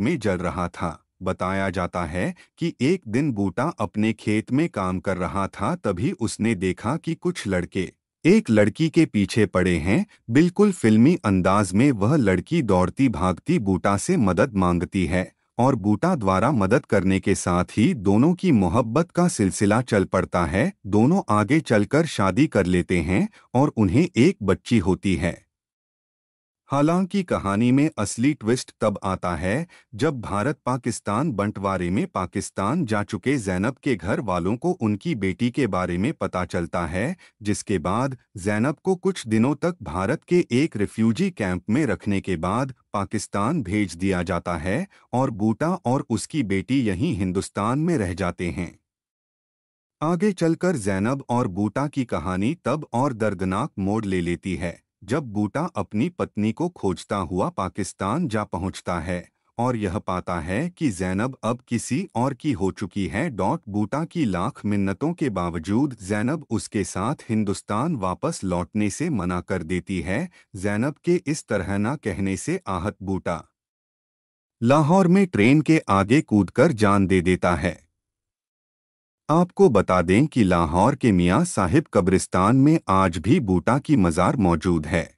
में जल रहा था बताया जाता है कि एक दिन बूटा अपने खेत में काम कर रहा था तभी उसने देखा कि कुछ लड़के एक लड़की के पीछे पड़े हैं बिल्कुल फिल्मी अंदाज में वह लड़की दौड़ती भागती बूटा से मदद मांगती है और बूटा द्वारा मदद करने के साथ ही दोनों की मोहब्बत का सिलसिला चल पड़ता है दोनों आगे चलकर शादी कर लेते हैं और उन्हें एक बच्ची होती है हालांकि कहानी में असली ट्विस्ट तब आता है जब भारत पाकिस्तान बंटवारे में पाकिस्तान जा चुके जैनब के घर वालों को उनकी बेटी के बारे में पता चलता है जिसके बाद जैनब को कुछ दिनों तक भारत के एक रिफ्यूजी कैंप में रखने के बाद पाकिस्तान भेज दिया जाता है और बूटा और उसकी बेटी यहीं हिंदुस्तान में रह जाते हैं आगे चलकर जैनब और बूटा की कहानी तब और दर्दनाक मोड़ ले लेती है जब बूटा अपनी पत्नी को खोजता हुआ पाकिस्तान जा पहुंचता है और यह पाता है कि जैनब अब किसी और की हो चुकी है डॉट बूटा की लाख मिन्नतों के बावजूद जैनब उसके साथ हिंदुस्तान वापस लौटने से मना कर देती है जैनब के इस तरह न कहने से आहत बूटा लाहौर में ट्रेन के आगे कूदकर जान दे देता है आपको बता दें कि लाहौर के मियाँ साहिब कब्रिस्तान में आज भी बूटा की मज़ार मौजूद है